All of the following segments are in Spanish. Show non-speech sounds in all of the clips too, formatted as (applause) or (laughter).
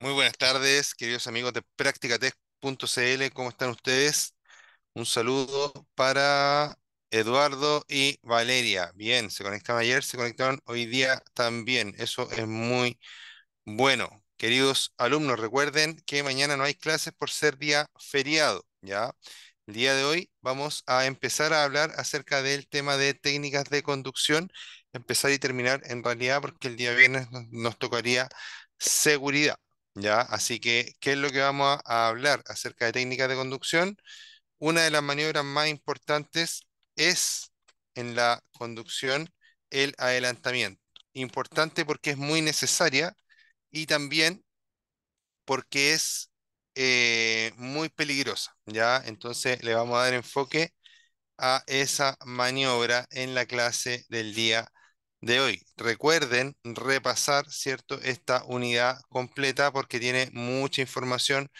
Muy buenas tardes, queridos amigos de practicatec.cl, ¿cómo están ustedes? Un saludo para Eduardo y Valeria. Bien, se conectaron ayer, se conectaron hoy día también. Eso es muy bueno. Queridos alumnos, recuerden que mañana no hay clases por ser día feriado, ¿ya? El día de hoy vamos a empezar a hablar acerca del tema de técnicas de conducción, empezar y terminar en realidad porque el día viernes nos tocaría seguridad. ¿ya? Así que, ¿qué es lo que vamos a, hablar acerca de técnicas de conducción? Una de las maniobras más importantes es en la conducción el adelantamiento. Importante porque es muy necesaria y también porque es eh, muy peligrosa, ¿ya? Entonces le vamos a dar enfoque a esa maniobra en la clase del día de hoy. Recuerden repasar, ¿cierto?, esta unidad completa porque tiene mucha información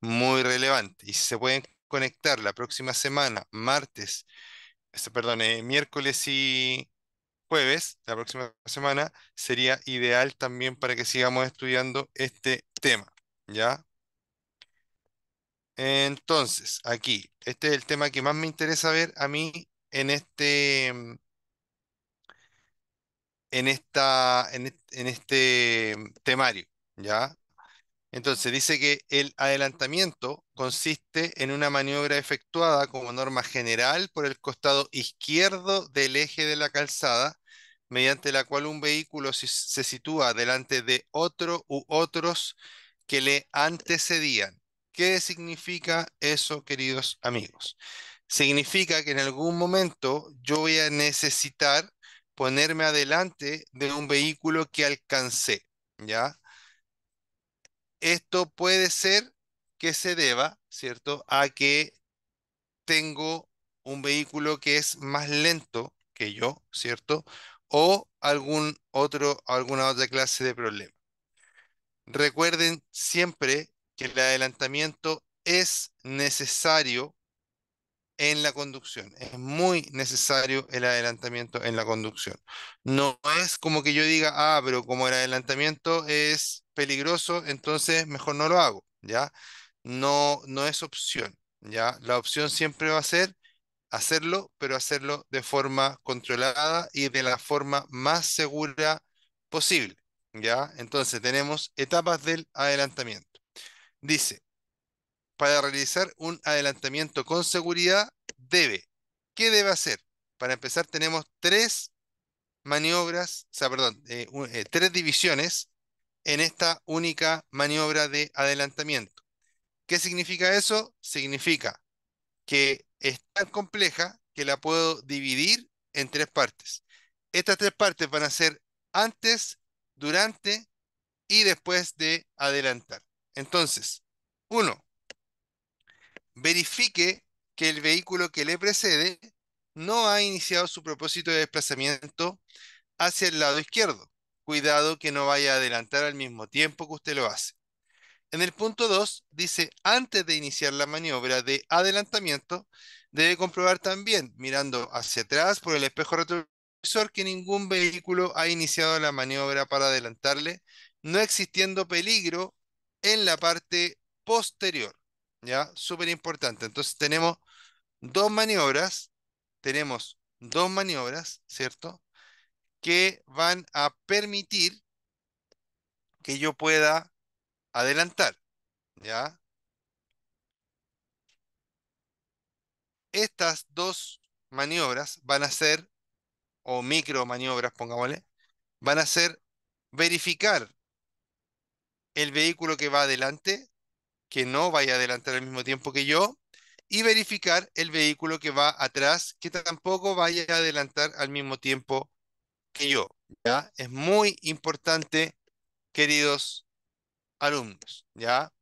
muy relevante. Y si se pueden conectar la próxima semana, martes, perdón, eh, miércoles y jueves, la próxima semana, sería ideal también para que sigamos estudiando este tema, ¿ya? Entonces, aquí, este es el tema que más me interesa ver a mí en este mm, en, esta, en, este mm, temario, ¿ya? Entonces dice que el adelantamiento consiste en una maniobra efectuada como norma general por el costado izquierdo del eje de la calzada, mediante la cual un vehículo se sitúa delante de otro u otros que le antecedían. ¿Qué significa eso, queridos amigos? Significa que en algún momento yo voy a necesitar ponerme adelante de un vehículo que alcancé, ¿ya? Esto puede ser que se deba, ¿cierto?, a que tengo un vehículo que es más lento que yo, ¿cierto? O algún otro, alguna otra clase de problema. Recuerden siempre que el adelantamiento es necesario en la conducción. Es muy necesario el adelantamiento en la conducción. No es como que yo diga, ah, pero como el adelantamiento es peligroso, entonces mejor no lo hago, ¿ya? No, no es opción, ¿ya? La opción siempre va a ser hacerlo, pero hacerlo de forma controlada y de la forma más segura posible, ¿ya? Entonces tenemos etapas del adelantamiento. Dice, para realizar un adelantamiento con seguridad, debe. ¿Qué debe hacer? Para empezar, tenemos tres maniobras, o sea, perdón, eh, eh, tres divisiones en esta única maniobra de adelantamiento. ¿Qué significa eso? Significa que es tan compleja que la puedo dividir en tres partes. Estas tres partes van a ser antes, durante y después de adelantar. Entonces, uno, verifique que el vehículo que le precede no ha iniciado su propósito de desplazamiento hacia el lado izquierdo. Cuidado que no vaya a adelantar al mismo tiempo que usted lo hace. En el punto 2 dice, antes de iniciar la maniobra de adelantamiento, debe comprobar también, mirando hacia atrás por el espejo retrovisor, que ningún vehículo ha iniciado la maniobra para adelantarle, no existiendo peligro en la parte posterior. ¿ya? Súper importante. Entonces tenemos dos maniobras, tenemos dos maniobras, ¿cierto? Que van a permitir que yo pueda adelantar, ¿ya? Estas dos maniobras van a ser, o micro maniobras, pongámosle, van a ser verificar el vehículo que va adelante que no vaya a adelantar al mismo tiempo que yo y verificar el vehículo que va atrás, que tampoco vaya a adelantar al mismo tiempo que yo. ¿ya? Es muy importante, queridos alumnos. ¿ya?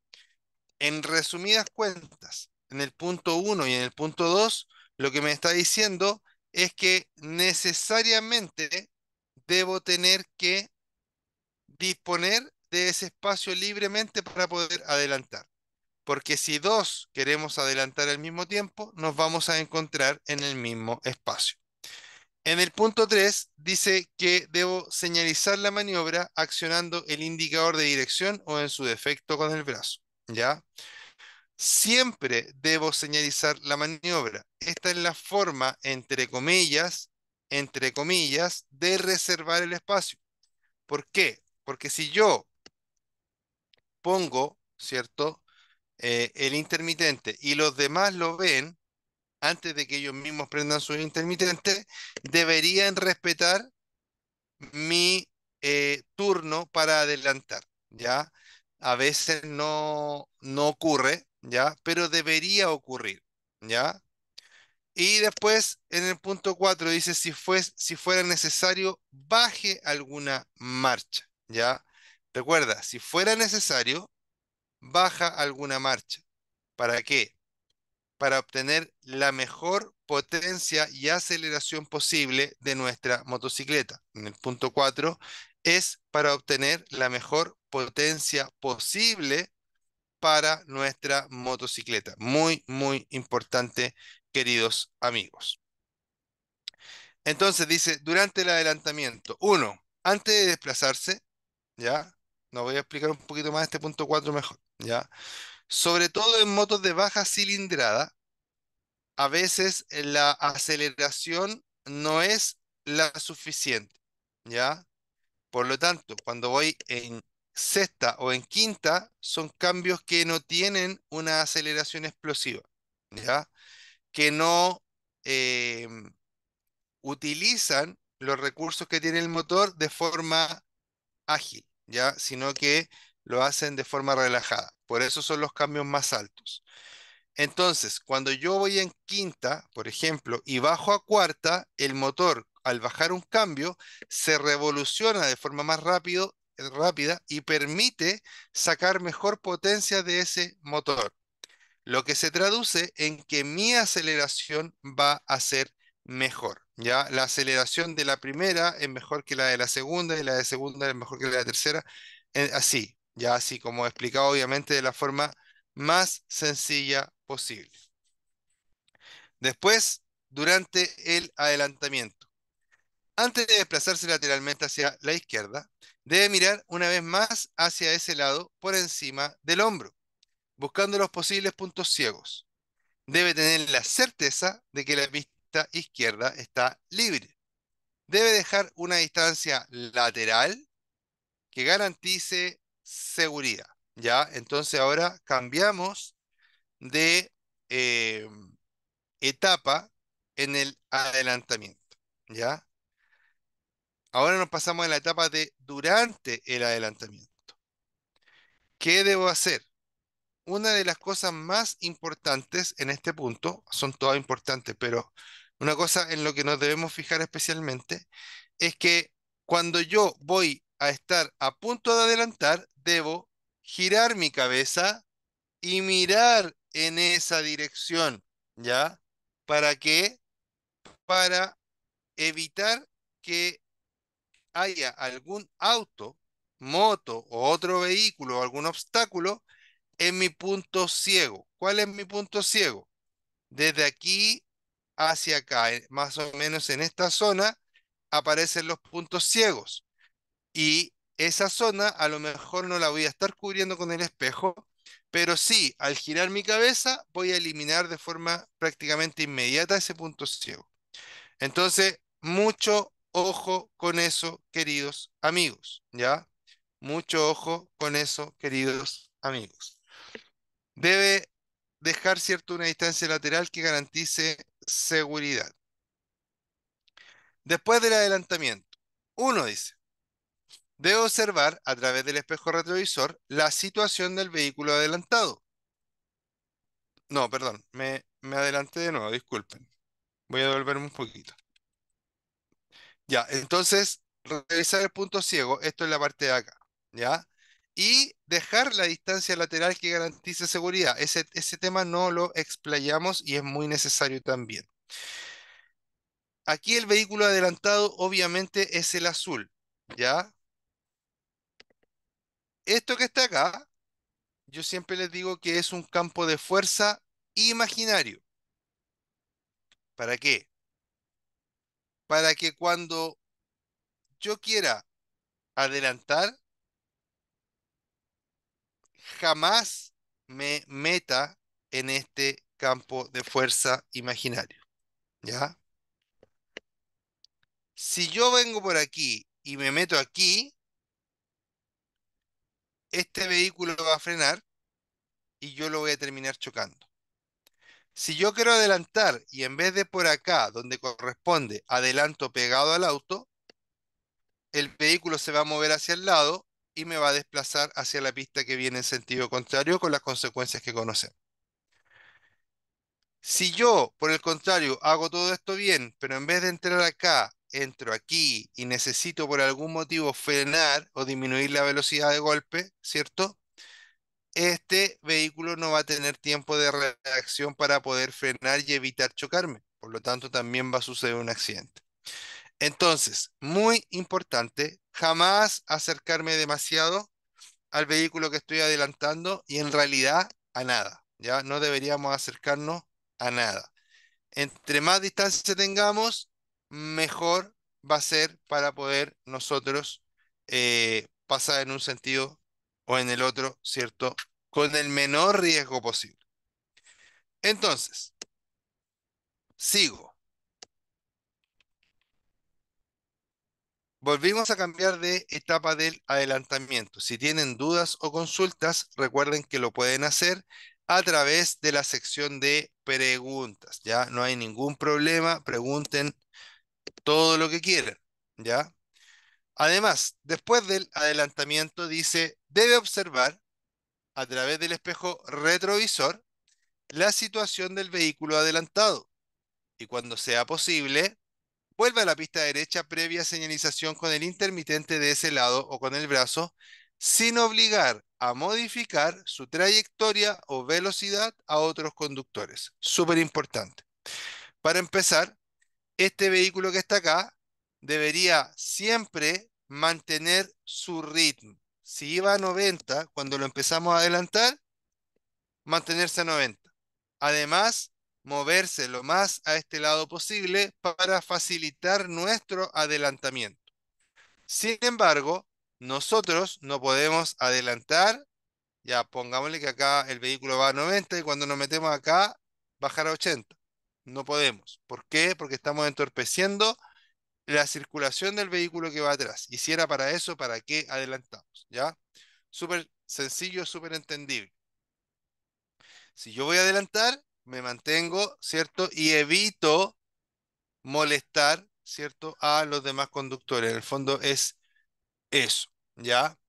En resumidas cuentas, en el punto 1 y en el punto 2, lo que me está diciendo es que necesariamente debo tener que disponer de ese espacio libremente para poder adelantar porque si dos queremos adelantar al mismo tiempo, nos vamos a encontrar en el mismo espacio. En el punto 3 dice que debo señalizar la maniobra accionando el indicador de dirección o en su defecto con el brazo. ¿Ya? Siempre debo señalizar la maniobra. Esta es la forma, entre comillas, entre comillas, de reservar el espacio. ¿Por qué? Porque si yo pongo, ¿cierto? Eh, el intermitente y los demás lo ven antes de que ellos mismos prendan su intermitente deberían respetar mi eh, turno para adelantar, ¿ya? A veces no, no ocurre, ¿ya? Pero debería ocurrir, ¿ya? Y después, en el punto 4, dice, si, fue, si fuera necesario, baje alguna marcha, ¿ya? Recuerda, si fuera necesario, baja alguna marcha. ¿Para qué? Para obtener la mejor potencia y aceleración posible de nuestra motocicleta. En el punto 4 es para obtener la mejor potencia posible para nuestra motocicleta. Muy, muy importante, queridos amigos. Entonces dice, durante el adelantamiento, uno, antes de desplazarse, ya, nos voy a explicar un poquito más este punto 4 mejor. Sobre todo en motos de baja cilindrada, a veces la aceleración no es la suficiente, ¿ya? Por lo tanto, cuando voy en sexta o en quinta, son cambios que no tienen una aceleración explosiva, ¿ya? Que no em, utilizan los recursos que tiene el motor de forma ágil, ¿ya? Sino que lo hacen de forma relajada. Por eso son los cambios más altos. Entonces, cuando yo voy en quinta, por ejemplo, y bajo a cuarta, el motor al bajar un cambio se revoluciona de forma más eh, rápida y permite sacar mejor potencia de ese motor. Lo que se traduce en que mi aceleración va a ser mejor. ¿ya? La aceleración de la primera es mejor que la de la segunda y la de segunda es mejor que la de la tercera. Eh, así, ya así como he explicado obviamente de la forma más sencilla posible. Después, durante el adelantamiento. Antes de desplazarse lateralmente hacia la izquierda, debe mirar una vez más hacia ese lado por encima del hombro, buscando los posibles puntos ciegos. Debe tener la certeza de que la vista izquierda está libre. Debe dejar una distancia lateral que garantice seguridad. ¿Ya? Entonces ahora cambiamos de eh, etapa en el adelantamiento. ¿Ya? Ahora nos pasamos a la etapa de durante el adelantamiento. ¿Qué debo hacer? Una de las cosas más importantes en este punto, son todas importantes, pero una cosa en lo que nos debemos fijar especialmente es que cuando yo voy a estar a punto de adelantar, debo girar mi cabeza y mirar en esa dirección, ¿ya? ¿Para qué? Para evitar que haya algún auto, moto o otro vehículo o algún obstáculo en mi punto ciego. ¿Cuál es mi punto ciego? Desde aquí hacia acá, eh, más o menos en esta zona, aparecen los puntos ciegos. Y esa zona a lo mejor no la voy a estar cubriendo con el espejo, pero sí, al girar mi cabeza voy a eliminar de forma prácticamente inmediata ese punto ciego. Entonces, mucho ojo con eso, queridos amigos, ¿ya? Mucho ojo con eso, queridos amigos. Debe dejar cierta una distancia lateral que garantice seguridad. Después del adelantamiento, uno dice, Debe observar a través del espejo retrovisor la situación del vehículo adelantado. No, perdón, me, me adelanté de nuevo, disculpen. Voy a devolverme un poquito. Ya, entonces, revisar el punto ciego, esto es la parte de acá, ¿ya? Y dejar la distancia lateral que garantice seguridad. Ese, ese tema no lo explayamos y es muy necesario también. Aquí el vehículo adelantado obviamente es el azul, ¿ya? esto que está acá, yo siempre les digo que es un campo de fuerza imaginario. ¿Para qué? Para que cuando yo quiera adelantar, jamás me meta en este campo de fuerza imaginario. ¿Ya? Si yo vengo por aquí y me meto aquí, este vehículo va a frenar y yo lo voy a terminar chocando. Si yo quiero adelantar y en vez de por acá, donde corresponde, adelanto pegado al auto, el vehículo se va a mover hacia el lado y me va a desplazar hacia la pista que viene en sentido contrario con las consecuencias que conocemos. Si yo, por el contrario, hago todo esto bien, pero en vez de entrar acá, entro aquí y necesito por algún motivo frenar o disminuir la velocidad de golpe, ¿cierto? Este vehículo no va a tener tiempo de reacción para poder frenar y evitar chocarme. Por lo tanto, también va a suceder un accidente. Entonces, muy importante, jamás acercarme demasiado al vehículo que estoy adelantando y en realidad a nada. Ya no deberíamos acercarnos a nada. Entre más distancia tengamos, mejor va a ser para poder nosotros eh, pasar en un sentido o en el otro, ¿cierto? Con el menor riesgo posible. Entonces, sigo. Volvimos a cambiar de etapa del adelantamiento. Si tienen dudas o consultas, recuerden que lo pueden hacer a través de la sección de preguntas. Ya no hay ningún problema. Pregunten todo lo que quiera ¿ya? Además, después del adelantamiento dice, debe observar a través del espejo retrovisor la situación del vehículo adelantado y cuando sea posible, vuelva a la pista derecha previa señalización con el intermitente de ese lado o con el brazo sin obligar a modificar su trayectoria o velocidad a otros conductores. Súper importante. Para empezar, este vehículo que está acá debería siempre mantener su ritmo. Si iba a 90, cuando lo empezamos a adelantar, mantenerse a 90. Además, moverse lo más a este lado posible para facilitar nuestro adelantamiento. Sin embargo, nosotros no podemos adelantar, ya pongámosle que acá el vehículo va a 90 y cuando nos metemos acá, bajar a 80. No podemos. ¿Por qué? Porque estamos entorpeciendo la circulación del vehículo que va atrás. Y si era para eso, ¿para qué adelantamos? ¿Ya? Súper sencillo, súper entendible. Si yo voy a adelantar, me mantengo, ¿cierto? Y evito molestar, ¿cierto? A los demás conductores. En el fondo es eso, ¿ya?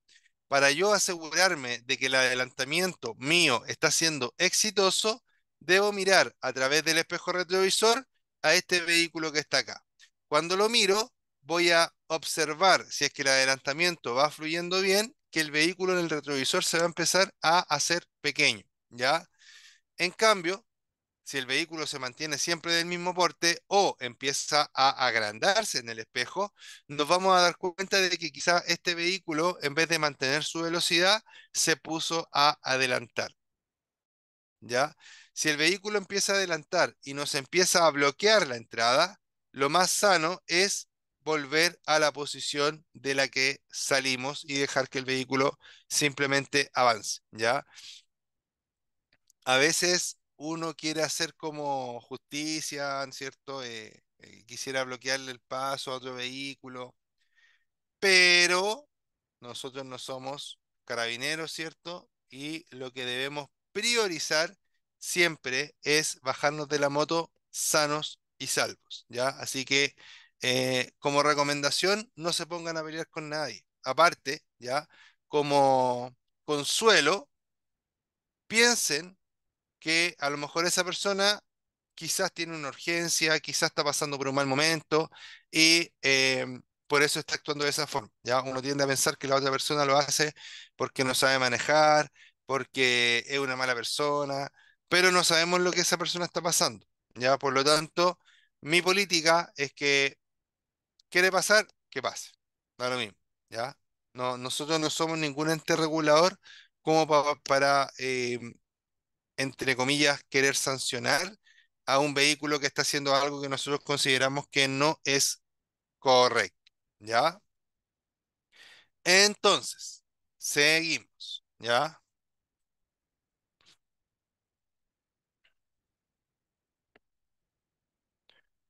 Para yo asegurarme de que el adelantamiento mío está siendo exitoso, debo mirar a través del espejo retrovisor a este vehículo que está acá. Cuando lo miro, voy a observar si es que el adelantamiento va fluyendo bien, que el vehículo en el retrovisor se va a empezar a hacer pequeño, ¿ya? En cambio, si el vehículo se mantiene siempre del mismo porte o empieza a agrandarse en el espejo, nos vamos a dar cuenta de que quizá este vehículo, en vez de mantener su velocidad, se puso a adelantar. ¿Ya? Si el vehículo empieza a adelantar y nos empieza a bloquear la entrada, lo más sano es volver a la posición de la que salimos y dejar que el vehículo simplemente avance, ¿ya? A veces uno quiere hacer como justicia, ¿cierto? Eh, eh, quisiera bloquearle el paso a otro vehículo, pero nosotros no somos carabineros, ¿cierto? Y lo que debemos priorizar siempre es bajarnos de la moto sanos y salvos, ¿ya? Así que eh, como recomendación, no se pongan a pelear con nadie. Aparte, ¿ya? Como consuelo, piensen que a lo mejor esa persona quizás tiene una urgencia, quizás está pasando por un mal momento y eh, por eso está actuando de esa forma. ¿ya? Uno tiende a pensar que la otra persona lo hace porque no sabe manejar, porque es una mala persona, pero no sabemos lo que esa persona está pasando. ¿ya? Por lo tanto, mi política es que quiere pasar, que pase. Da lo mismo. ¿ya? No, nosotros no somos ningún ente regulador como para, eh, entre comillas, querer sancionar a un vehículo que está haciendo algo que nosotros consideramos que no es correcto. ¿Ya? Entonces, seguimos. ¿Ya?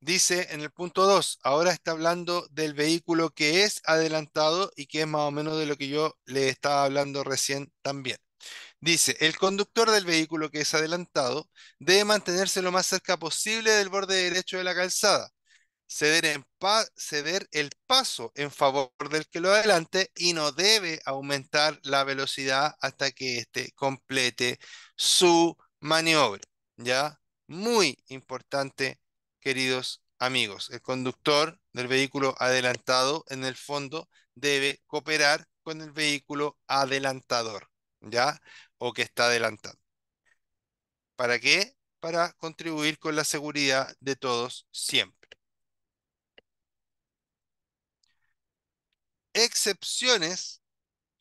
Dice en el punto 2, ahora está hablando del vehículo que es adelantado y que es más o menos de lo que yo le estaba hablando recién también. Dice, el conductor del vehículo que es adelantado debe mantenerse lo más cerca posible del borde derecho de la calzada, ceder, el paso en favor del que lo adelante y no debe aumentar la velocidad hasta que éste complete su maniobra. ¿Ya? Muy importante queridos amigos. El conductor del vehículo adelantado, en el fondo, debe cooperar con el vehículo adelantador, ¿ya? O que está adelantado. ¿Para qué? Para contribuir con la seguridad de todos siempre. Excepciones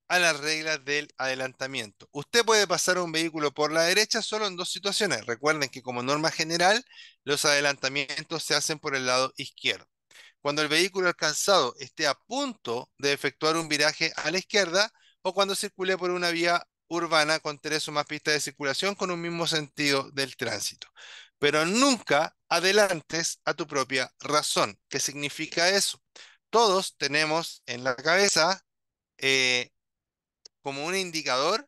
a las reglas del adelantamiento. Usted puede pasar un vehículo por la derecha solo en dos situaciones. Recuerden que como norma general, los adelantamientos se hacen por el lado izquierdo. Cuando el vehículo alcanzado esté a punto de efectuar un viraje a la izquierda o cuando circule por una vía urbana con tres o más pistas de circulación con un mismo sentido del tránsito. Pero nunca adelantes a tu propia razón. ¿Qué significa eso? Todos tenemos en la cabeza eh, como un indicador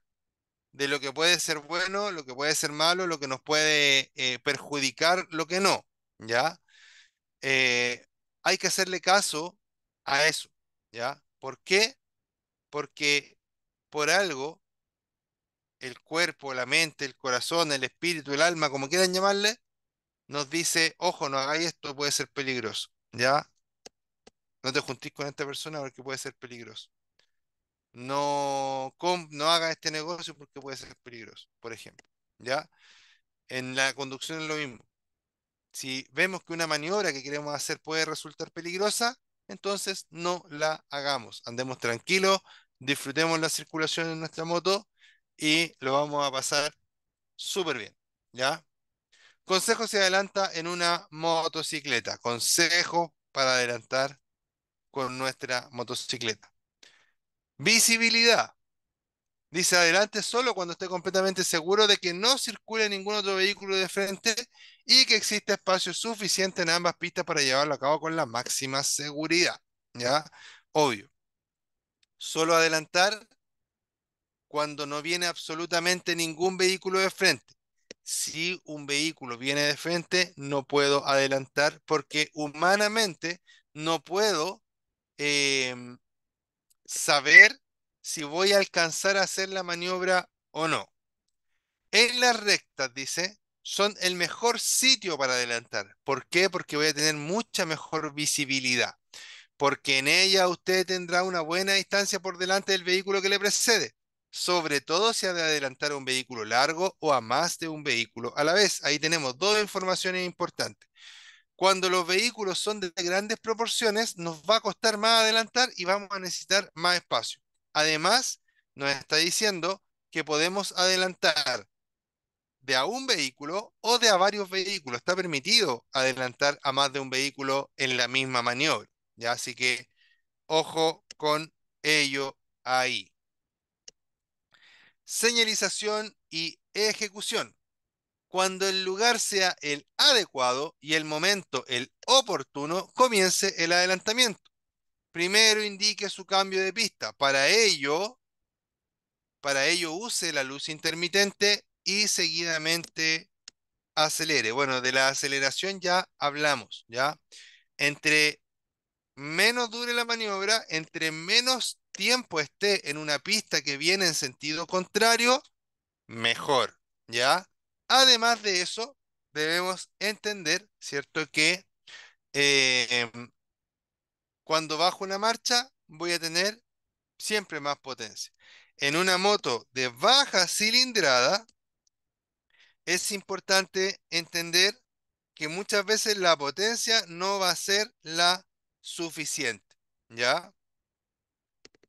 de lo que puede ser bueno, lo que puede ser malo, lo que nos puede eh, perjudicar, lo que no, ¿ya? Eh, hay que hacerle caso a eso, ¿ya? ¿Por qué? Porque por algo el cuerpo, la mente, el corazón, el espíritu, el alma, como quieran llamarle, nos dice, ojo, no hagáis esto, puede ser peligroso, ¿ya? No te juntís con esta persona porque puede ser peligroso no, haga este negocio porque puede ser peligroso, por ejemplo. ¿Ya? En la conducción es lo mismo. Si vemos que una maniobra que queremos hacer puede resultar peligrosa, entonces no la hagamos. Andemos tranquilos, disfrutemos la circulación en nuestra moto y lo vamos a pasar súper bien. ¿Ya? Consejo se adelanta en una motocicleta. Consejo para adelantar con nuestra motocicleta. Visibilidad. Dice adelante solo cuando esté completamente seguro de que no circule ningún otro vehículo de frente y que existe espacio suficiente en ambas pistas para llevarlo a cabo con la máxima seguridad. ¿Ya? Obvio. Solo adelantar cuando no viene absolutamente ningún vehículo de frente. Si un vehículo viene de frente, no puedo adelantar porque humanamente no puedo eh, saber si voy a alcanzar a hacer la maniobra o no. En las rectas, dice, son el mejor sitio para adelantar. ¿Por qué? Porque voy a tener mucha mejor visibilidad. Porque en ella usted tendrá una buena distancia por delante del vehículo que le precede. Sobre todo si ha de adelantar a un vehículo largo o a más de un vehículo a la vez. Ahí tenemos dos informaciones importantes cuando los vehículos son de grandes proporciones, nos va a costar más adelantar y vamos a necesitar más espacio. Además, nos está diciendo que podemos adelantar de a un vehículo o de a varios vehículos. Está permitido adelantar a más de un vehículo en la misma maniobra. Así que ojo con ello ahí. Señalización y ejecución cuando el lugar sea el adecuado y el momento el oportuno, comience el adelantamiento. Primero indique su cambio de pista. Para ello, para ello use la luz intermitente y seguidamente acelere. Bueno, de la aceleración ya hablamos, ¿ya? Entre menos dure la maniobra, entre menos tiempo esté en una pista que viene en sentido contrario, mejor, ¿ya? Además de eso, debemos entender, ¿cierto? Que eh, cuando bajo una marcha voy a tener siempre más potencia. En una moto de baja cilindrada, es importante entender que muchas veces la potencia no va a ser la suficiente, ¿ya?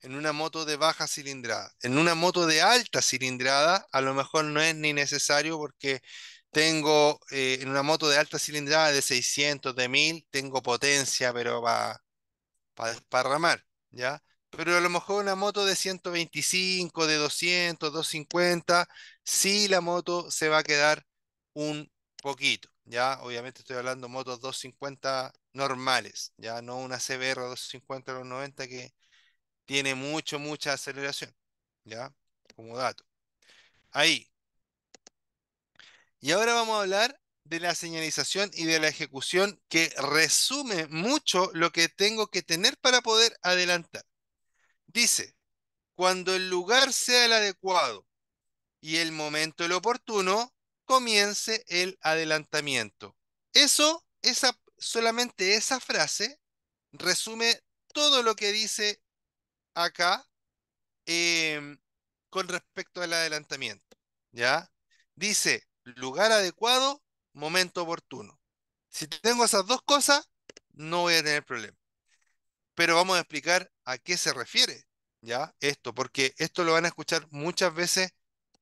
en una moto de baja cilindrada. En una moto de alta cilindrada, a lo mejor no es ni necesario porque tengo eh, en una moto de alta cilindrada de 600, de 1000, tengo potencia, pero va para desparramar, ¿ya? Pero a lo mejor una moto de 125, de 200, 250, sí la moto se va a quedar un poquito, ¿ya? Obviamente estoy hablando motos 250 normales, ya no una CBR 250 o 90 que tiene mucho, mucha aceleración, ¿ya? Como dato. Ahí. Y ahora vamos a hablar de la señalización y de la ejecución que resume mucho lo que tengo que tener para poder adelantar. Dice, cuando el lugar sea el adecuado y el momento el oportuno, comience el adelantamiento. Eso, esa, solamente esa frase resume todo lo que dice acá em, con respecto al adelantamiento. ¿Ya? Dice, lugar adecuado, momento oportuno. Si tengo esas dos cosas, no voy a tener problema. Pero vamos a explicar a qué se refiere, ¿ya? Esto, porque esto lo van a escuchar muchas veces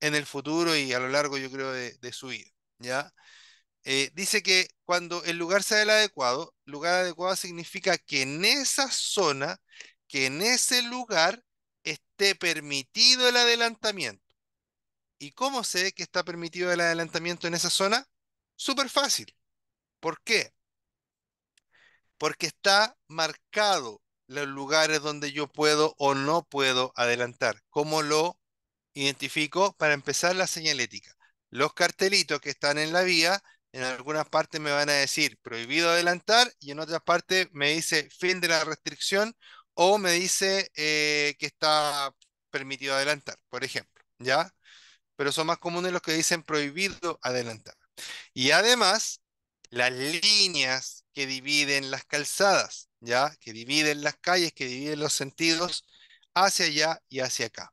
en el futuro y a lo largo, yo creo, de, su vida, ¿ya? Eh, dice que cuando el lugar sea el adecuado, lugar adecuado significa que en esa zona que en ese lugar esté permitido el adelantamiento. ¿Y cómo sé que está permitido el adelantamiento en esa zona? Súper fácil. ¿Por qué? Porque está marcado los lugares donde yo puedo o no puedo adelantar. ¿Cómo lo identifico? Para empezar, la señalética. Los cartelitos que están en la vía, en algunas partes me van a decir prohibido adelantar y en otras partes me dice fin de la restricción o me dice eh, que está permitido adelantar, por ejemplo, ¿ya? Pero son más comunes los que dicen prohibido adelantar. Y además, las líneas que dividen las calzadas, ¿ya? Que dividen las calles, que dividen los sentidos hacia allá y hacia acá.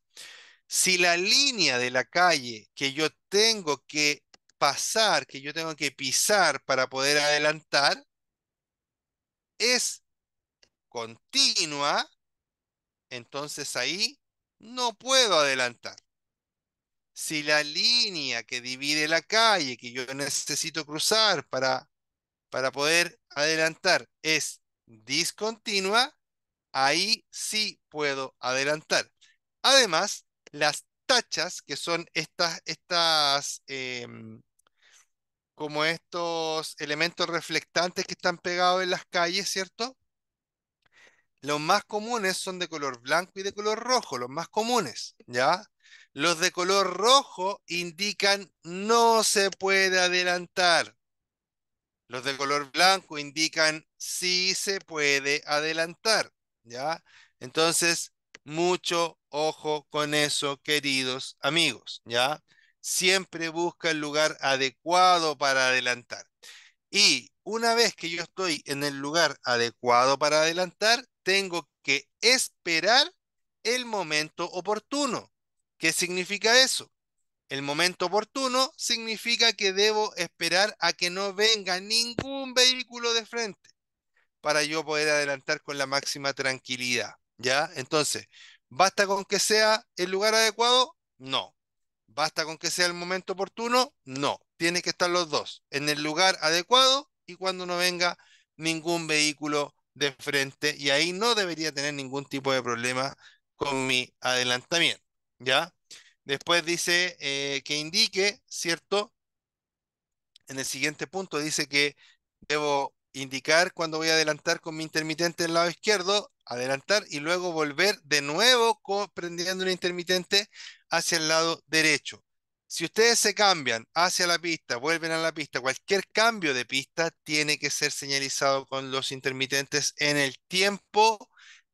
Si la línea de la calle que yo tengo que pasar, que yo tengo que pisar para poder adelantar, es continua, entonces ahí no puedo adelantar. Si la línea que divide la calle que yo necesito cruzar para, para poder adelantar es discontinua, ahí sí puedo adelantar. Además, las tachas, que son estas, estas em, como estos elementos reflectantes que están pegados en las calles, ¿cierto? Los más comunes son de color blanco y de color rojo, los más comunes, ¿ya? Los de color rojo indican no se puede adelantar. Los de color blanco indican sí se puede adelantar, ¿ya? Entonces, mucho ojo con eso, queridos amigos, ¿ya? Siempre busca el lugar adecuado para adelantar. Y una vez que yo estoy en el lugar adecuado para adelantar, tengo que esperar el momento oportuno. ¿Qué significa eso? El momento oportuno significa que debo esperar a que no venga ningún vehículo de frente para yo poder adelantar con la máxima tranquilidad. ¿Ya? Entonces, ¿basta con que sea el lugar adecuado? No. ¿Basta con que sea el momento oportuno? No. Tiene que estar los dos, en el lugar adecuado y cuando no venga ningún vehículo de frente y ahí no debería tener ningún tipo de problema con mi adelantamiento, ¿ya? Después dice eh, que indique, ¿cierto? En el siguiente punto dice que debo indicar cuando voy a adelantar con mi intermitente el lado izquierdo, adelantar y luego volver de nuevo prendiendo el intermitente hacia el lado derecho. Si ustedes se cambian hacia la pista, vuelven a la pista, cualquier cambio de pista tiene que ser señalizado con los intermitentes en el tiempo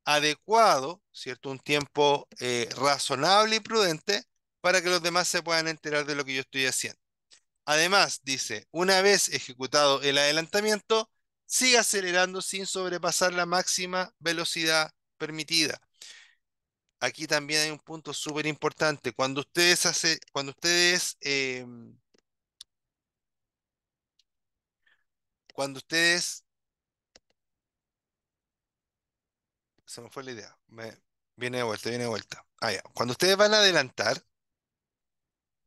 adecuado, ¿cierto? Un tiempo eh, razonable y prudente para que los demás se puedan enterar de lo que yo estoy haciendo. Además, dice, una vez ejecutado el adelantamiento, siga acelerando sin sobrepasar la máxima velocidad permitida aquí también hay un punto súper importante. Cuando ustedes hace, cuando ustedes em, cuando ustedes se me fue la idea. Me, viene de vuelta, viene de vuelta. Ah, Cuando ustedes van a adelantar,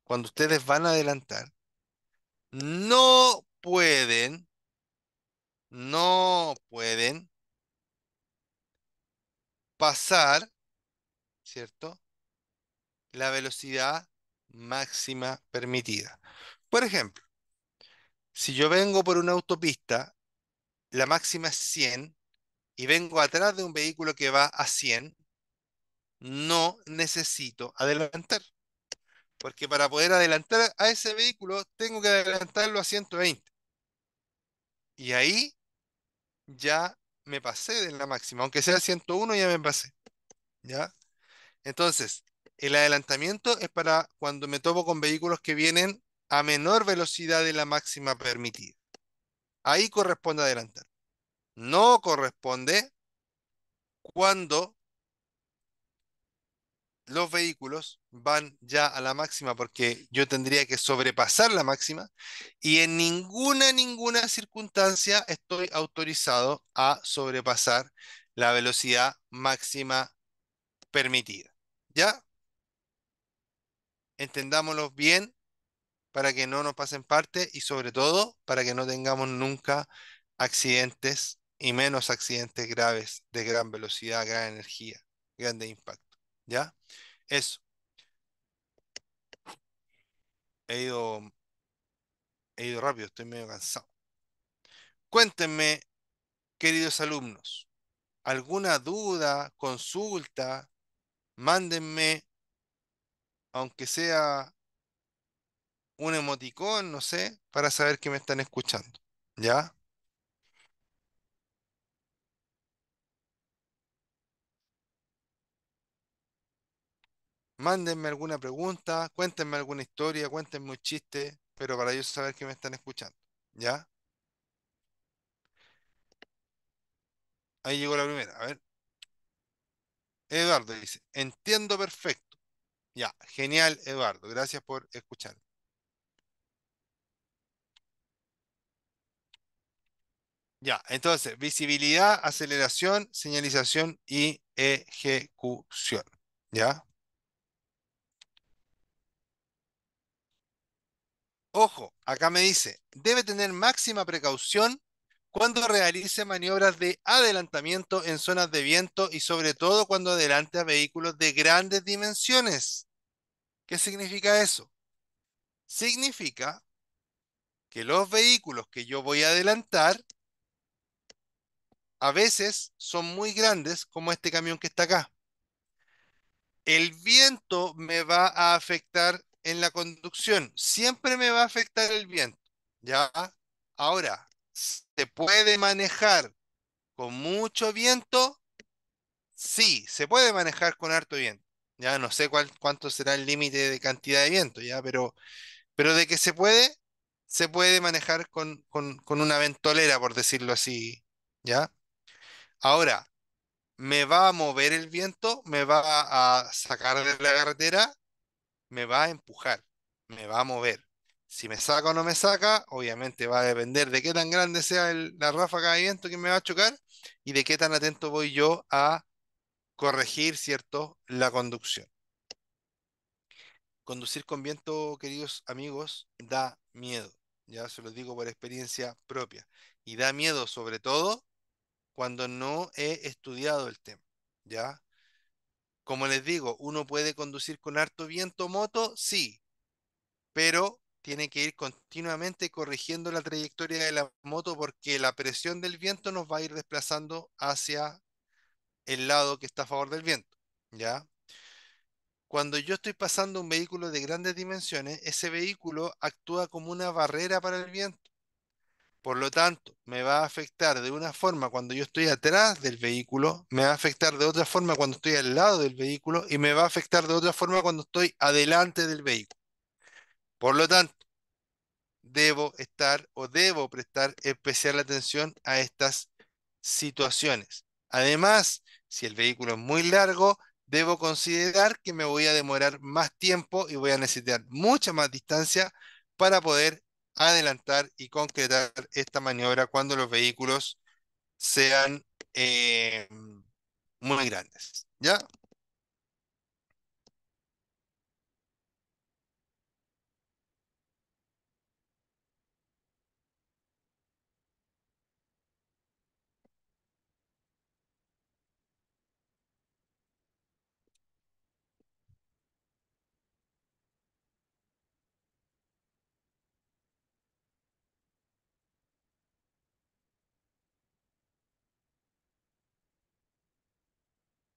cuando ustedes van a adelantar, no pueden, no pueden pasar ¿cierto? La velocidad máxima permitida. Por ejemplo, si yo vengo por una autopista, la máxima es 100 y vengo atrás de un vehículo que va a 100, no necesito adelantar. Porque para poder adelantar a ese vehículo, tengo que adelantarlo a 120. Y ahí ya me pasé de la máxima. Aunque sea 101, ya me pasé. ¿Ya? Entonces, el adelantamiento es para cuando me topo con vehículos que vienen a menor velocidad de la máxima permitida. Ahí corresponde adelantar. No corresponde cuando los vehículos van ya a la máxima porque yo tendría que sobrepasar la máxima y en ninguna, ninguna circunstancia estoy autorizado a sobrepasar la velocidad máxima permitida. ¿Ya? Entendámoslos bien para que no nos pasen parte y sobre todo para que no tengamos nunca accidentes y menos accidentes graves de gran velocidad, gran energía, grande impacto. ¿Ya? Eso. He ido, he ido rápido, estoy medio cansado. Cuéntenme, queridos alumnos, ¿alguna duda, consulta, mándenme, aunque sea un emoticón, no sé, para saber que me están escuchando. ¿Ya? Mándenme alguna pregunta, cuéntenme alguna historia, cuéntenme un chiste, pero para ellos saber que me están escuchando. ¿Ya? Ahí llegó la primera. A ver. Eduardo dice, entiendo perfecto. Ya, genial, Eduardo. Gracias por escuchar. Ya, entonces, visibilidad, aceleración, señalización y ejecución. ¿Ya? Ojo, acá me dice, debe tener máxima precaución cuando realice maniobras de adelantamiento en zonas de viento y sobre todo cuando adelante a vehículos de grandes dimensiones. ¿Qué significa eso? Significa que los vehículos que yo voy a adelantar a veces son muy grandes como este camión que está acá. El viento me va a afectar en la conducción. Siempre me va a afectar el viento. ¿Ya? Ahora, ¿Se puede manejar con mucho viento? Sí, se puede manejar con harto viento. Ya no sé cuánto será el límite de cantidad de viento, ya, pero, pero de que se puede, se puede manejar con, con, una ventolera, por decirlo así, ¿ya? Ahora, ¿me va a mover el viento? ¿Me va a sacar de la carretera? ¿Me va a empujar? ¿Me va a mover? Si me saca o no me saca, obviamente va a depender de qué tan grande sea la ráfaga de viento que me va a chocar y de qué tan atento voy yo a corregir, ¿cierto?, la conducción. Conducir con viento, queridos amigos, da miedo. Ya se lo digo por experiencia propia. Y da miedo sobre todo cuando no he estudiado el tema. ¿Ya? Como les digo, uno puede conducir con harto viento moto, sí, pero tiene que ir continuamente corrigiendo la trayectoria de la moto porque la presión del viento nos va a ir desplazando hacia el lado que está a favor del viento, ¿ya? Cuando yo estoy pasando un vehículo de grandes dimensiones, ese vehículo actúa como una barrera para el viento. Por lo tanto, me va a afectar de una forma cuando yo estoy atrás del vehículo, me va a afectar de otra forma cuando estoy al lado del vehículo y me va a afectar de otra forma cuando estoy adelante del vehículo. Por lo tanto, debo estar o debo prestar especial atención a estas situaciones. Además, si el vehículo es muy largo, debo considerar que me voy a demorar más tiempo y voy a necesitar mucha más distancia para poder adelantar y concretar esta maniobra cuando los vehículos sean eh, muy grandes. ¿Ya?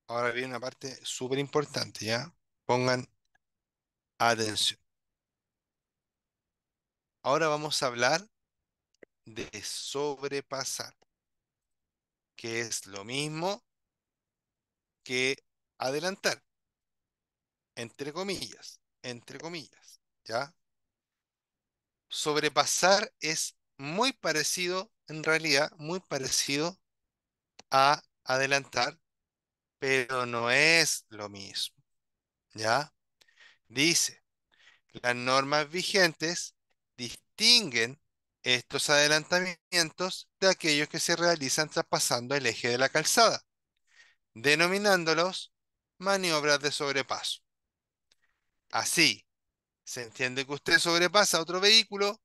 Ahora viene una parte súper importante, ¿ya? Pongan atención. Ahora vamos a hablar de sobrepasar, que es lo mismo que adelantar, entre comillas, entre comillas, ¿ya? Sobrepasar es muy parecido, en realidad, muy parecido a adelantar, pero no es lo mismo. ¿Ya? Dice, las normas vigentes distinguen estos adelantamientos de aquellos que se realizan traspasando el eje de la calzada, denominándolos maniobras de sobrepaso. Así, se entiende que usted sobrepasa otro vehículo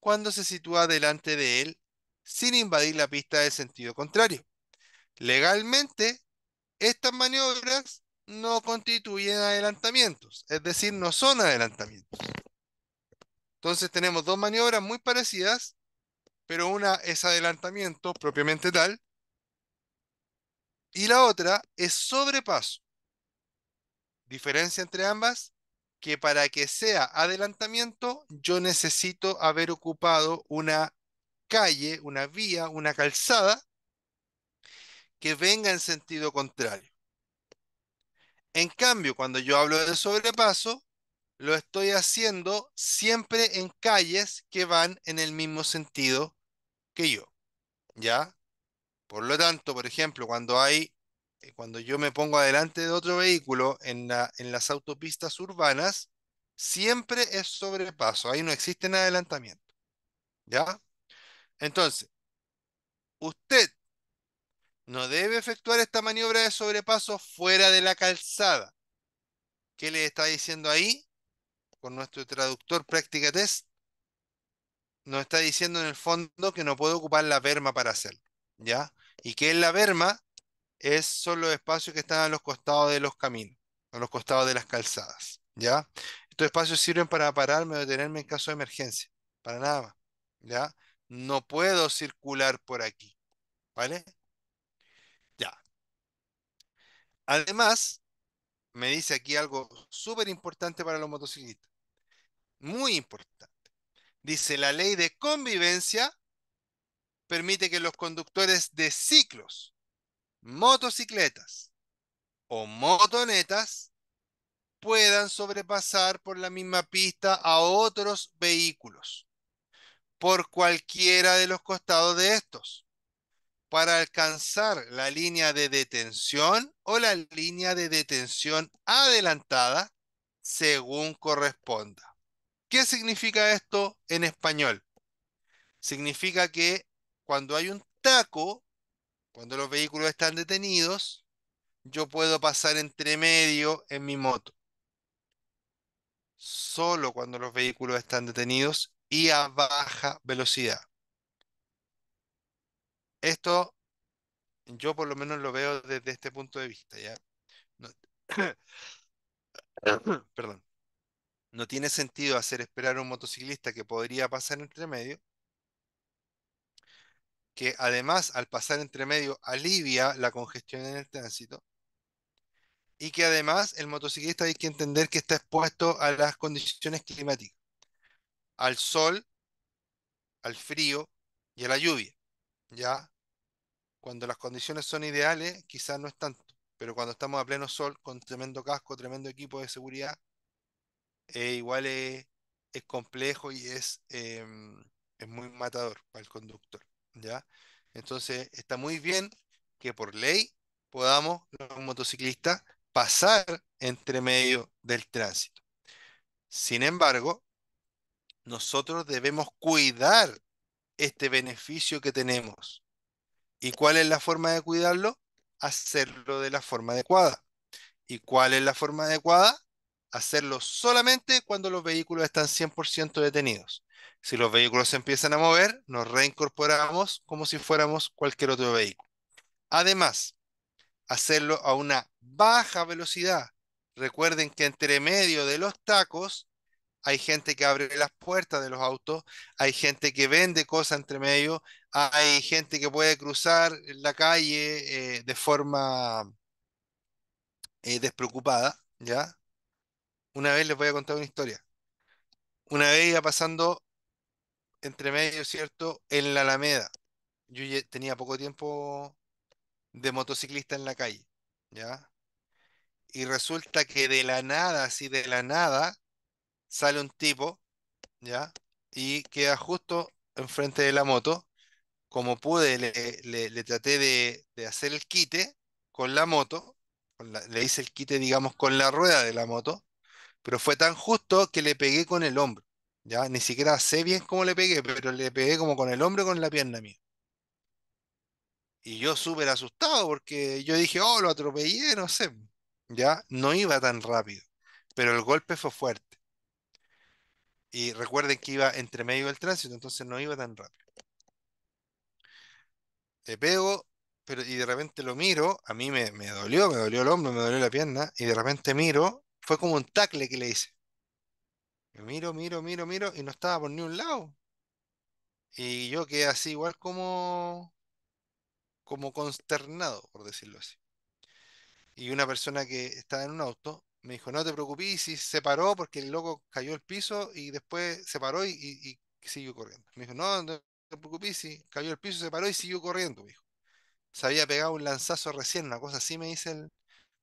cuando se sitúa delante de él sin invadir la pista de sentido contrario. Legalmente estas maniobras no constituyen adelantamientos, es decir, no son adelantamientos. Entonces tenemos dos maniobras muy parecidas, pero una es adelantamiento propiamente tal, y la otra es sobrepaso. Diferencia entre ambas, que para que sea adelantamiento, yo necesito haber ocupado una calle, una vía, una calzada, que venga en sentido contrario. En cambio, cuando yo hablo de sobrepaso, lo estoy haciendo siempre en calles que van en el mismo sentido que yo. ¿Ya? Por lo tanto, por ejemplo, cuando hay, eh, cuando yo me pongo adelante de otro vehículo en, las autopistas urbanas, siempre es sobrepaso. Ahí no existe un adelantamiento. ¿Ya? Entonces, usted no debe efectuar esta maniobra de sobrepaso fuera de la calzada. ¿Qué le está diciendo ahí? Con nuestro traductor práctica test, nos está diciendo en el fondo que no puede ocupar la verma para hacerlo. ¿Ya? Y que la verma es, solo los espacios que están a los costados de los caminos, a los costados de las calzadas. ¿Ya? Estos espacios sirven para pararme o detenerme en caso de emergencia. Para nada más. ¿Ya? No puedo circular por aquí. ¿Vale? Además, me dice aquí algo súper importante para los motociclistas. Muy importante. Dice, la ley de convivencia permite que los conductores de ciclos, motocicletas o motonetas puedan sobrepasar por la misma pista a otros vehículos por cualquiera de los costados de estos para alcanzar la línea de detención o la línea de detención adelantada según corresponda. ¿Qué significa esto en español? Significa que cuando hay un taco, cuando los vehículos están detenidos, yo puedo pasar entre medio en mi moto. Solo cuando los vehículos están detenidos y a baja velocidad. Esto yo por lo menos lo veo desde este punto de vista, ¿ya? (laughs) (coughs) perdón. No tiene sentido hacer esperar a un motociclista que podría pasar entre medio, que además al pasar entre medio alivia la congestión en el tránsito, y que además el motociclista hay que entender que está expuesto a las condiciones climáticas, al sol, al frío y a la lluvia. ¿ya? Cuando las condiciones son ideales, quizás no es tanto, pero cuando estamos a pleno sol, con tremendo casco, tremendo equipo de seguridad, eh, igual es, complejo y es, em, es muy matador para el conductor, ¿ya? Entonces, está muy bien que por ley podamos los motociclistas pasar entre medio del tránsito. Sin embargo, nosotros debemos cuidar este beneficio que tenemos. ¿Y cuál es la forma de cuidarlo? Hacerlo de la forma adecuada. ¿Y cuál es la forma adecuada? Hacerlo solamente cuando los vehículos están 100% detenidos. Si los vehículos se empiezan a mover, nos reincorporamos como si fuéramos cualquier otro vehículo. Además, hacerlo a una baja velocidad. Recuerden que entre medio de los tacos hay gente que abre las puertas de los autos, hay gente que vende cosas entre medio, hay gente que puede cruzar la calle eh, de forma eh, despreocupada, ¿ya? Una vez les voy a contar una historia. Una vez iba pasando entre medio, ¿cierto? En la Alameda. Yo tenía poco tiempo de motociclista en la calle, ¿ya? Y resulta que de la nada, así de la nada, sale un tipo, ¿ya? Y queda justo enfrente de la moto. Como pude, le, traté de, hacer el quite con la moto. le hice el quite, digamos, con la rueda de la moto. Pero fue tan justo que le pegué con el hombro. Ya, ni siquiera sé bien cómo le pegué, pero le pegué como con el hombro con la pierna mía. Y yo súper asustado porque yo dije, oh, lo atropellé, no sé. Ya, no iba tan rápido, pero el golpe fue fuerte. Y recuerden que iba entre medio del tránsito, entonces no iba tan rápido. Le eh, pego, pero y de repente lo miro, a mí me, me dolió, me dolió el hombro, me dolió la pierna, y de repente miro, fue como un tacle que le hice. miro, miro, miro, miro, y no estaba por ni un lado. Y yo quedé así, igual como, como consternado, por decirlo así. Y una persona que estaba en un auto me dijo, no te preocupes, y se paró porque el loco cayó al piso y después se paró y, siguió corriendo. Me dijo, no, no te preocupes, y cayó al piso, se paró y siguió corriendo, me dijo. Se había pegado un lanzazo recién, una cosa así me dice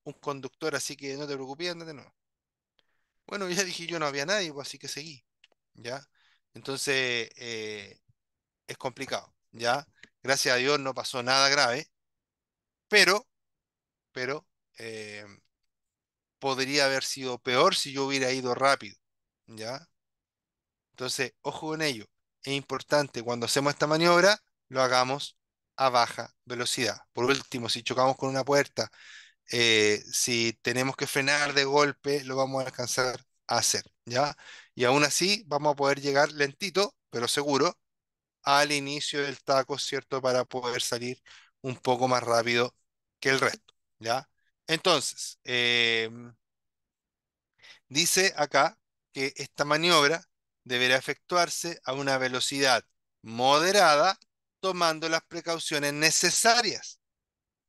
un conductor, así que no te preocupes, no. Bueno, ya dije, yo no había nadie, pues, así que seguí, ¿ya? Entonces, eh, es complicado, ¿ya? Gracias a Dios no pasó nada grave, pero, pero, eh, podría haber sido peor si yo hubiera ido rápido, ¿ya? Entonces, ojo con ello. Es importante cuando hacemos esta maniobra, lo hagamos a baja velocidad. Por último, si chocamos con una puerta, eh, si tenemos que frenar de golpe, lo vamos a alcanzar a hacer, ¿ya? Y aún así, vamos a poder llegar lentito, pero seguro, al inicio del taco, ¿cierto? Para poder salir un poco más rápido que el resto, ¿ya? Entonces, em, dice acá que esta maniobra deberá efectuarse a una velocidad moderada tomando las precauciones necesarias,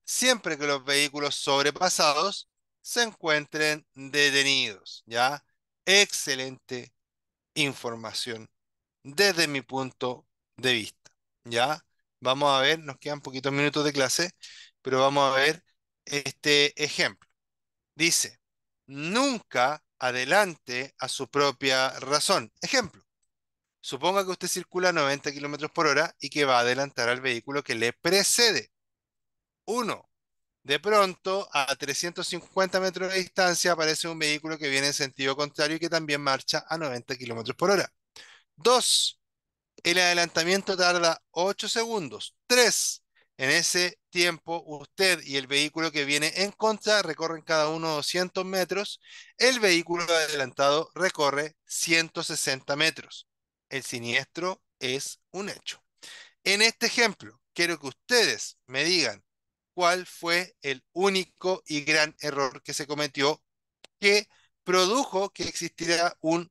siempre que los vehículos sobrepasados se encuentren detenidos. ¿ya? Excelente información desde mi punto de vista. ¿ya? Vamos a ver, nos quedan poquitos minutos de clase, pero vamos a ver este ejemplo. Dice, nunca adelante a su propia razón. Ejemplo, suponga que usted circula a 90 km por hora y que va a adelantar al vehículo que le precede. Uno, de pronto a 350 metros de distancia aparece un vehículo que viene en sentido contrario y que también marcha a 90 km por hora. Dos, el adelantamiento tarda 8 segundos. Tres, en ese tiempo, usted y el vehículo que viene en contra recorren cada uno 200 metros. El vehículo adelantado recorre 160 metros. El siniestro es un hecho. En este ejemplo, quiero que ustedes me digan cuál fue el único y gran error que se cometió que produjo que existiera un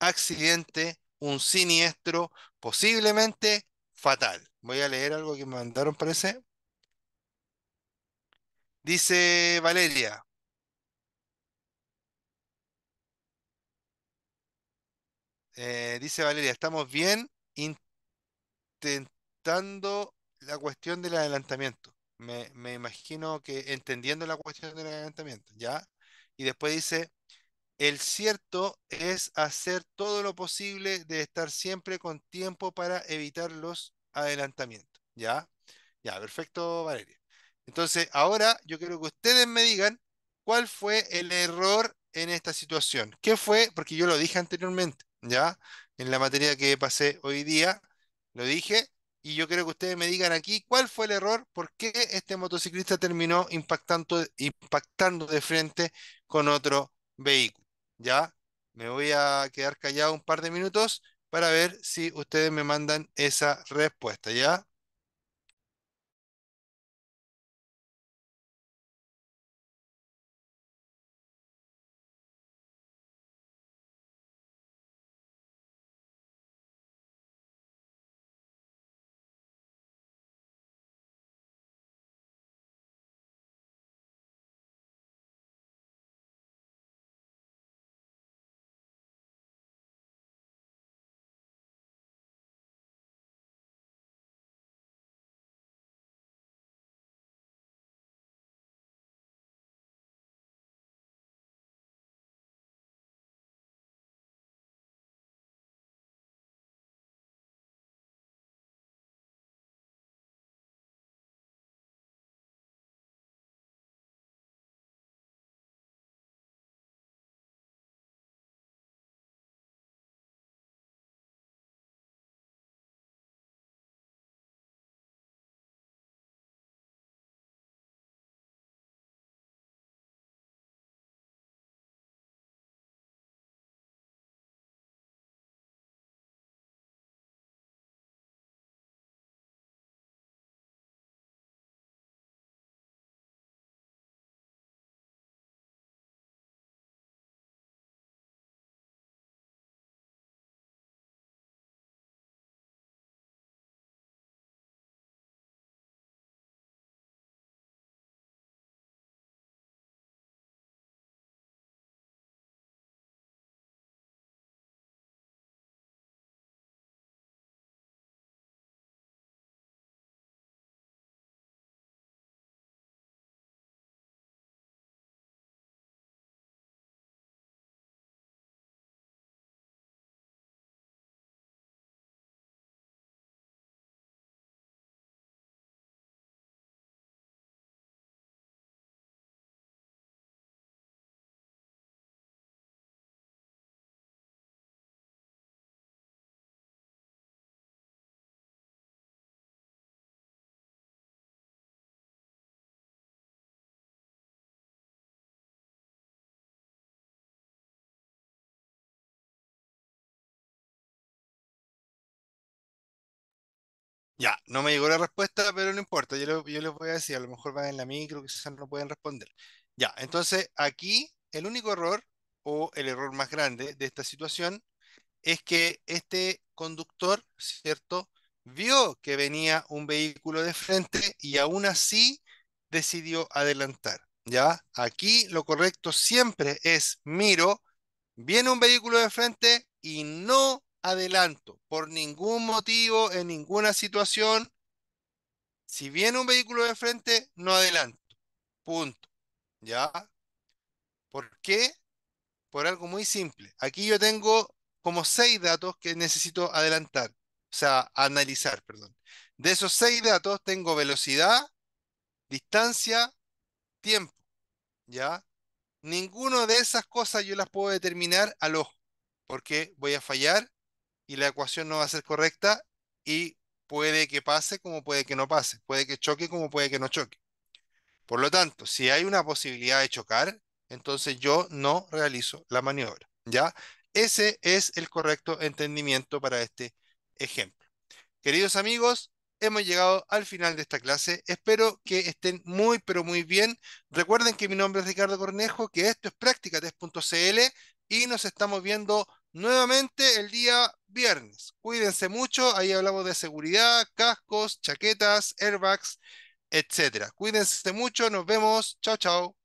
accidente, un siniestro posiblemente fatal. Voy a leer algo que me mandaron, parece. Dice Valeria. Eh, dice Valeria, estamos bien intentando la cuestión del adelantamiento. Me, me, imagino que entendiendo la cuestión del adelantamiento, ¿ya? Y después dice, el cierto es hacer todo lo posible de estar siempre con tiempo para evitar los adelantamiento. ¿Ya? Ya, perfecto, Valeria. Entonces, ahora yo quiero que ustedes me digan cuál fue el error en esta situación. ¿Qué fue? Porque yo lo dije anteriormente, ¿ya? En la materia que pasé hoy día, lo dije, y yo quiero que ustedes me digan aquí cuál fue el error, por qué este motociclista terminó impactando, impactando de frente con otro vehículo, ¿ya? Me voy a quedar callado un par de minutos para ver si ustedes me mandan esa respuesta, ¿ya? Ya, no me llegó la respuesta, pero no importa, yo, les voy a decir, a lo mejor van en la micro, quizás no pueden responder. Ya, entonces aquí el único error o el error más grande de esta situación es que este conductor, ¿cierto? Vio que venía un vehículo de frente y aún así decidió adelantar, ¿ya? Aquí lo correcto siempre es miro, viene un vehículo de frente y no adelanto, por ningún motivo, en ninguna situación. Si viene un vehículo de frente, no adelanto. Punto. ¿Ya? ¿Por qué? Por algo muy simple. Aquí yo tengo como seis datos que necesito adelantar, o sea, analizar, perdón. De esos seis datos tengo velocidad, distancia, tiempo. ¿Ya? Ninguno de esas cosas yo las puedo determinar al ojo, porque voy a fallar y la ecuación no va a ser correcta y puede que pase como puede que no pase, puede que choque como puede que no choque. Por lo tanto, si hay una posibilidad de chocar, entonces yo no realizo la maniobra, ¿ya? Ese es el correcto entendimiento para este ejemplo. Queridos amigos, hemos llegado al final de esta clase. Espero que estén muy, pero muy bien. Recuerden que mi nombre es Ricardo Cornejo, que esto es Práctica y nos estamos viendo nuevamente el día viernes. Cuídense mucho, ahí hablamos de seguridad, cascos, chaquetas, airbags, etcétera. Cuídense mucho, nos vemos. Chao, chao.